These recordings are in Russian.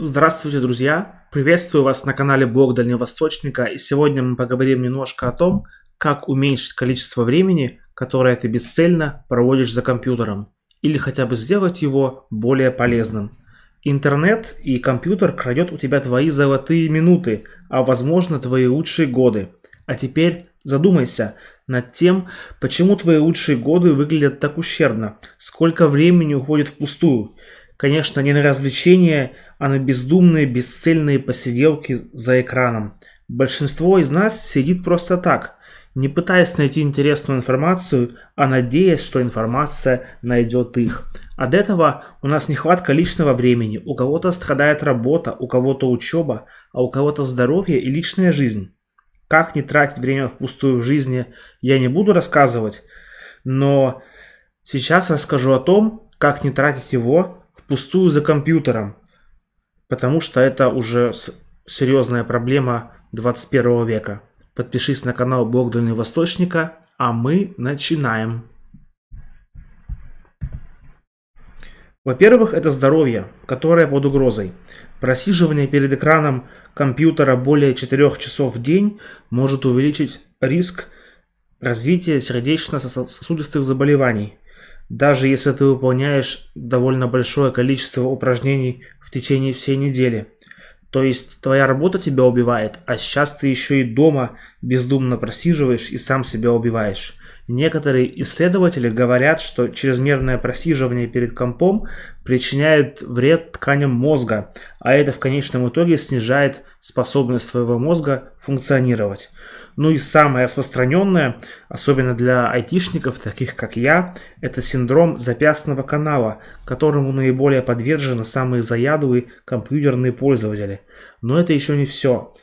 Здравствуйте, друзья! Приветствую вас на канале Блог Дальневосточника, и сегодня мы поговорим немножко о том, как уменьшить количество времени, которое ты бесцельно проводишь за компьютером, или хотя бы сделать его более полезным. Интернет и компьютер крадет у тебя твои золотые минуты, а возможно твои лучшие годы. А теперь задумайся над тем, почему твои лучшие годы выглядят так ущербно, сколько времени уходит впустую. пустую конечно, не на развлечения, а на бездумные, бесцельные посиделки за экраном. Большинство из нас сидит просто так, не пытаясь найти интересную информацию, а надеясь, что информация найдет их. От этого у нас нехватка личного времени, у кого-то страдает работа, у кого-то учеба, а у кого-то здоровье и личная жизнь. Как не тратить время впустую в жизни, я не буду рассказывать, но сейчас расскажу о том, как не тратить его впустую за компьютером, потому что это уже серьезная проблема 21 века. Подпишись на канал Блог Восточника, а мы начинаем. Во-первых, это здоровье, которое под угрозой. Просиживание перед экраном компьютера более 4 часов в день может увеличить риск развития сердечно-сосудистых заболеваний – даже если ты выполняешь довольно большое количество упражнений в течение всей недели. То есть твоя работа тебя убивает, а сейчас ты еще и дома бездумно просиживаешь и сам себя убиваешь. Некоторые исследователи говорят, что чрезмерное просиживание перед компом причиняет вред тканям мозга, а это в конечном итоге снижает способность твоего мозга функционировать. Ну и самое распространенное, особенно для айтишников, таких как я, это синдром запястного канала, которому наиболее подвержены самые заядлые компьютерные пользователи. Но это еще не все.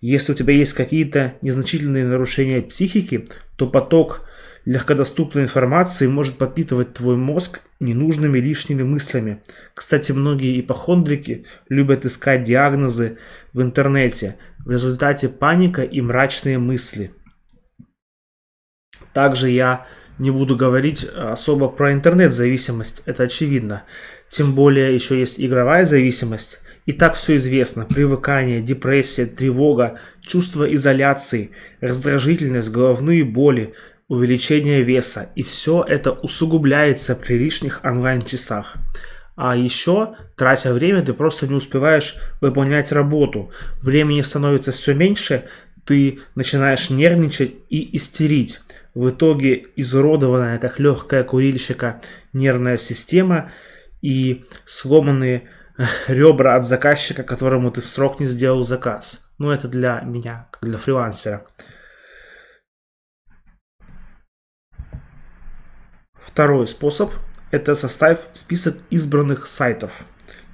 Если у тебя есть какие-то незначительные нарушения психики, то поток легкодоступной информации может подпитывать твой мозг ненужными лишними мыслями. Кстати, многие ипохондрики любят искать диагнозы в интернете. В результате паника и мрачные мысли. Также я не буду говорить особо про интернет-зависимость, это очевидно. Тем более еще есть игровая зависимость. И так все известно. Привыкание, депрессия, тревога, чувство изоляции, раздражительность, головные боли, увеличение веса. И все это усугубляется при лишних онлайн-часах. А еще, тратя время, ты просто не успеваешь выполнять работу. Времени становится все меньше, ты начинаешь нервничать и истерить. В итоге изуродованная, как легкая курильщика, нервная система и сломанные ребра от заказчика, которому ты в срок не сделал заказ. Ну, это для меня, как для фрилансера. Второй способ – это составь список избранных сайтов.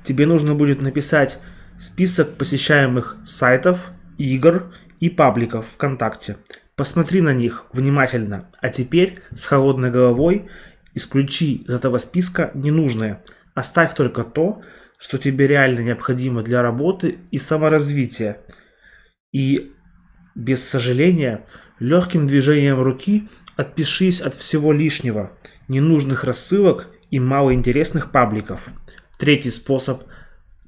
Тебе нужно будет написать список посещаемых сайтов, игр и пабликов ВКонтакте. Посмотри на них внимательно, а теперь с холодной головой исключи из этого списка ненужное. Оставь только то, что тебе реально необходимо для работы и саморазвития. И без сожаления, легким движением руки отпишись от всего лишнего – ненужных рассылок и малоинтересных пабликов. Третий способ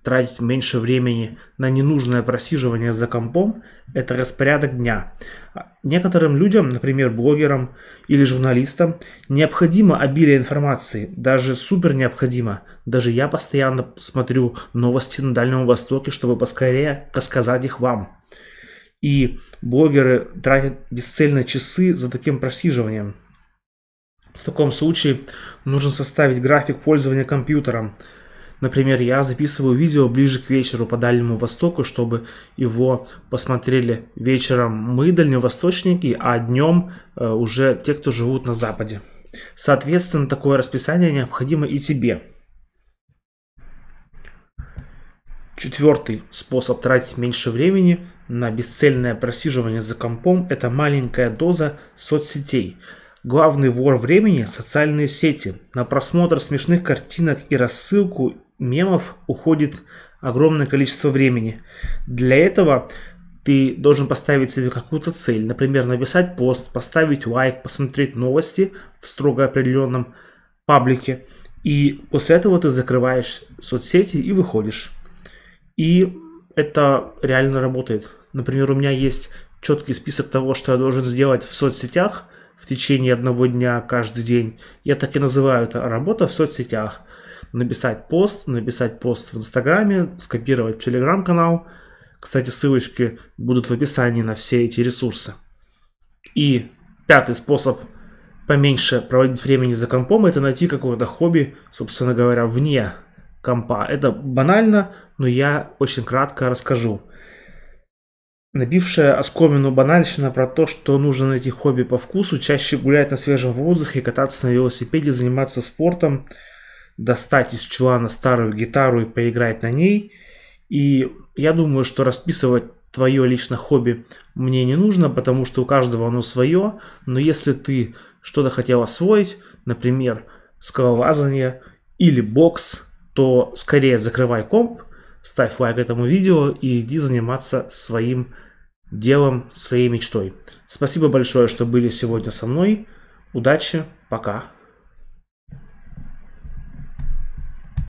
тратить меньше времени на ненужное просиживание за компом – это распорядок дня. А некоторым людям, например, блогерам или журналистам, необходимо обилие информации, даже супер необходимо. Даже я постоянно смотрю новости на Дальнем Востоке, чтобы поскорее рассказать их вам. И блогеры тратят бесцельно часы за таким просиживанием. В таком случае нужно составить график пользования компьютером. Например, я записываю видео ближе к вечеру по Дальнему Востоку, чтобы его посмотрели вечером мы, дальневосточники, а днем э, уже те, кто живут на Западе. Соответственно, такое расписание необходимо и тебе. Четвертый способ тратить меньше времени на бесцельное просиживание за компом – это маленькая доза соцсетей – Главный вор времени – социальные сети. На просмотр смешных картинок и рассылку мемов уходит огромное количество времени. Для этого ты должен поставить себе какую-то цель. Например, написать пост, поставить лайк, посмотреть новости в строго определенном паблике. И после этого ты закрываешь соцсети и выходишь. И это реально работает. Например, у меня есть четкий список того, что я должен сделать в соцсетях – в течение одного дня каждый день. Я так и называю это работа в соцсетях. Написать пост, написать пост в Инстаграме, скопировать Телеграм-канал. Кстати, ссылочки будут в описании на все эти ресурсы. И пятый способ поменьше проводить времени за компом, это найти какое-то хобби, собственно говоря, вне компа. Это банально, но я очень кратко расскажу набившая оскомину банальщина про то, что нужно найти хобби по вкусу, чаще гулять на свежем воздухе, кататься на велосипеде, заниматься спортом, достать из чулана старую гитару и поиграть на ней. И я думаю, что расписывать твое личное хобби мне не нужно, потому что у каждого оно свое, но если ты что-то хотел освоить, например, скалолазание или бокс, то скорее закрывай комп ставь лайк этому видео и иди заниматься своим делом, своей мечтой. Спасибо большое, что были сегодня со мной. Удачи, пока.